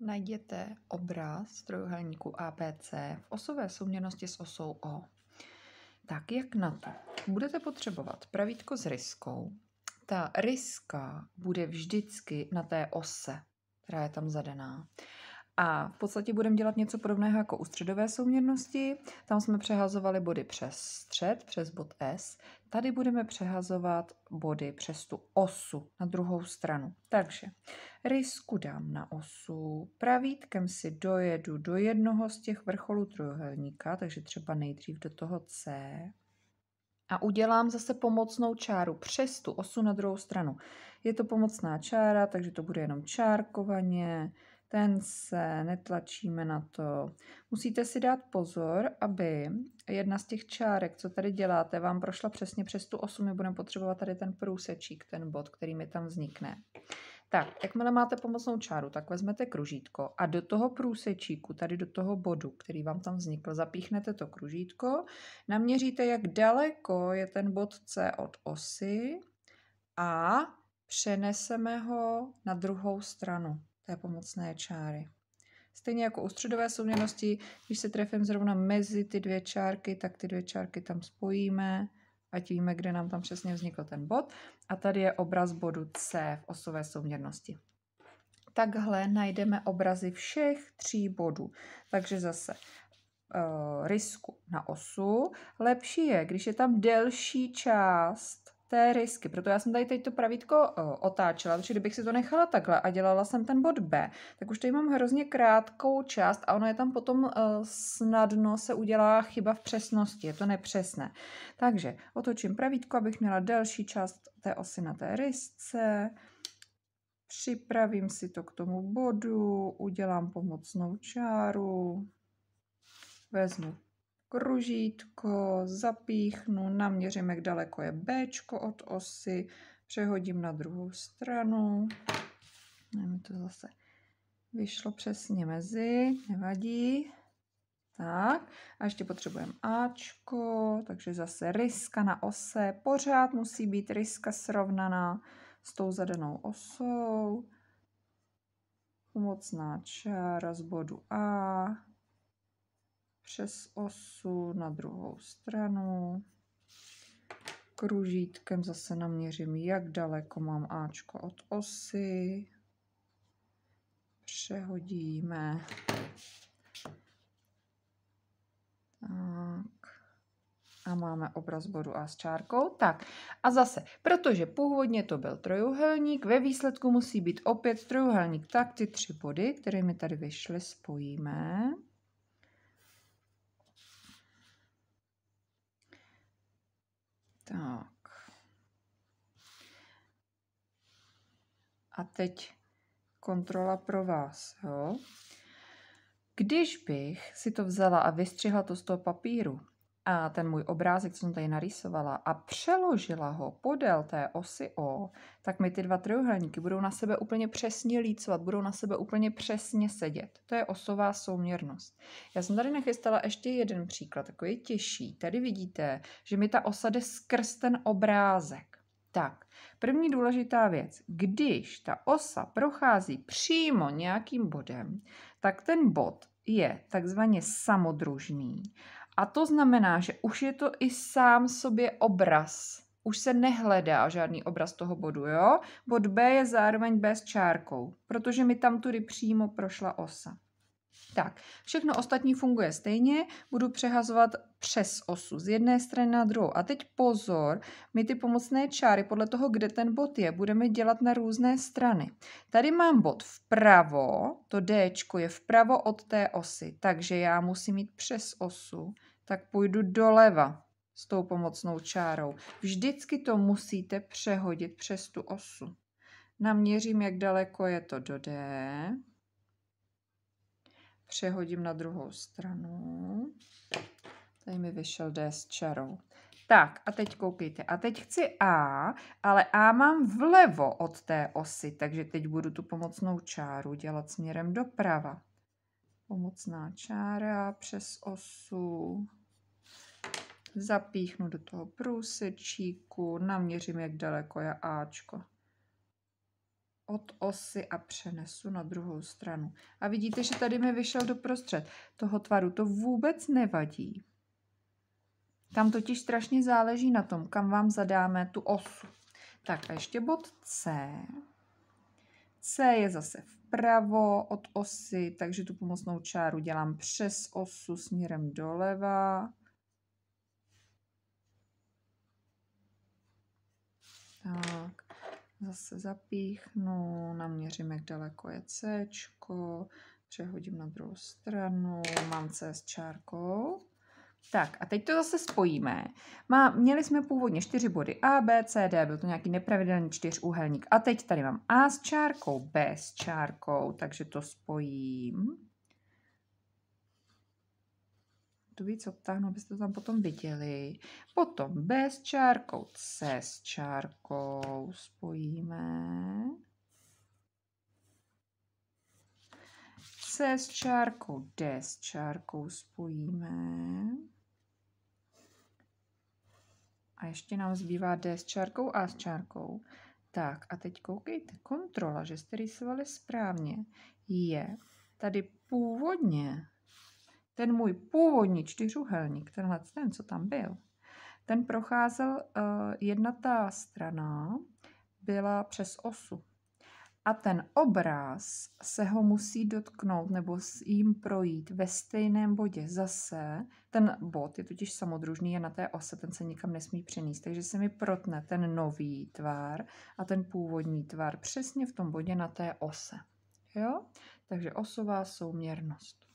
najděte obraz trojuhelníku ABC v osové souměrnosti s osou O. Tak jak na to? Budete potřebovat pravítko s ryskou. Ta ryska bude vždycky na té ose, která je tam zadaná. A v podstatě budeme dělat něco podobného jako u středové souměrnosti. Tam jsme přehazovali body přes střed, přes bod S. Tady budeme přehazovat body přes tu osu na druhou stranu. Takže rysku dám na osu, pravítkem si dojedu do jednoho z těch vrcholů trojuhelníka, takže třeba nejdřív do toho C. A udělám zase pomocnou čáru přes tu osu na druhou stranu. Je to pomocná čára, takže to bude jenom čárkovaně ten se netlačíme na to. Musíte si dát pozor, aby jedna z těch čárek, co tady děláte, vám prošla přesně přes tu osu. My budeme potřebovat tady ten průsečík, ten bod, který mi tam vznikne. Tak, jakmile máte pomocnou čáru, tak vezmete kružítko a do toho průsečíku, tady do toho bodu, který vám tam vznikl, zapíchnete to kružítko, naměříte, jak daleko je ten bod C od osy a přeneseme ho na druhou stranu té pomocné čáry. Stejně jako u středové souměrnosti, když se trefím zrovna mezi ty dvě čárky, tak ty dvě čárky tam spojíme, ať víme, kde nám tam přesně vznikl ten bod. A tady je obraz bodu C v osové souměrnosti. Takhle najdeme obrazy všech tří bodů. Takže zase e, rysku na osu. Lepší je, když je tam delší část té risky. Proto já jsem tady teď to pravítko e, otáčela, protože kdybych si to nechala takhle a dělala jsem ten bod B, tak už tady mám hrozně krátkou část a ono je tam potom e, snadno se udělá chyba v přesnosti, je to nepřesné. Takže otočím pravítko, abych měla delší část té osy na té rysce, připravím si to k tomu bodu, udělám pomocnou čáru, vezmu kružítko, zapíchnu, naměřím, jak daleko je B od osy, přehodím na druhou stranu. Ne, mi to zase vyšlo přesně mezi, nevadí. Tak, a ještě potřebujeme Ačko, takže zase ryska na ose. Pořád musí být ryska srovnaná s tou zadanou osou. Pomocná čára z bodu A, přes osu na druhou stranu. Kružítkem zase naměřím, jak daleko mám Ačko od osy. Přehodíme. Tak. A máme obraz bodu A s čárkou. Tak a zase, protože původně to byl trojuhelník, ve výsledku musí být opět trojuhelník. Tak ty tři body, které mi tady vyšly, spojíme. Tak. A teď kontrola pro vás. Jo? Když bych si to vzala a vystřihla to z toho papíru, a ten můj obrázek, co jsem tady narýsovala, a přeložila ho podél té osy O, tak mi ty dva trojuhelníky budou na sebe úplně přesně lícovat, budou na sebe úplně přesně sedět. To je osová souměrnost. Já jsem tady nachystala ještě jeden příklad, takový těžší. Tady vidíte, že mi ta osa jde skrz ten obrázek. Tak, první důležitá věc. Když ta osa prochází přímo nějakým bodem, tak ten bod je takzvaně samodružný a to znamená, že už je to i sám sobě obraz. Už se nehledá žádný obraz toho bodu, jo? Bod B je zároveň B s čárkou, protože mi tam tudy přímo prošla osa. Tak, všechno ostatní funguje stejně, budu přehazovat přes osu z jedné strany na druhou. A teď pozor, my ty pomocné čáry podle toho, kde ten bod je, budeme dělat na různé strany. Tady mám bod vpravo, to D je vpravo od té osy, takže já musím mít přes osu tak půjdu doleva s tou pomocnou čárou. Vždycky to musíte přehodit přes tu osu. Naměřím, jak daleko je to do D. Přehodím na druhou stranu. Tady mi vyšel D s čarou. Tak a teď koukejte. A teď chci A, ale A mám vlevo od té osy, takže teď budu tu pomocnou čáru dělat směrem doprava. Pomocná čára přes osu Zapíchnu do toho průsečíku, naměřím, jak daleko je Ačko. Od osy a přenesu na druhou stranu. A vidíte, že tady mi vyšel doprostřed toho tvaru. To vůbec nevadí. Tam totiž strašně záleží na tom, kam vám zadáme tu osu. Tak a ještě bod C. C je zase vpravo od osy, takže tu pomocnou čáru dělám přes osu směrem doleva. Tak, zase zapíchnu, naměřím, jak daleko je C, přehodím na druhou stranu, mám C s čárkou. Tak a teď to zase spojíme. Má, měli jsme původně čtyři body A, B, C, D, byl to nějaký nepravidelný čtyřúhelník. A teď tady mám A s čárkou, B s čárkou, takže to spojím tu víc obtáhnu, abyste to tam potom viděli. Potom B s čárkou, C s čárkou spojíme. C s čárkou, D s čárkou spojíme. A ještě nám zbývá D s čárkou, A s čárkou. Tak a teď koukejte, kontrola, že jste rysovali správně, je tady původně ten můj původní čtyřuhelník, tenhle ten, co tam byl, ten procházel, uh, jedna ta strana byla přes osu. A ten obraz se ho musí dotknout nebo s jím projít ve stejném bodě zase. Ten bod je totiž samodružný, je na té ose, ten se nikam nesmí přenést. Takže se mi protne ten nový tvar a ten původní tvar přesně v tom bodě na té ose. Jo? Takže osová souměrnost.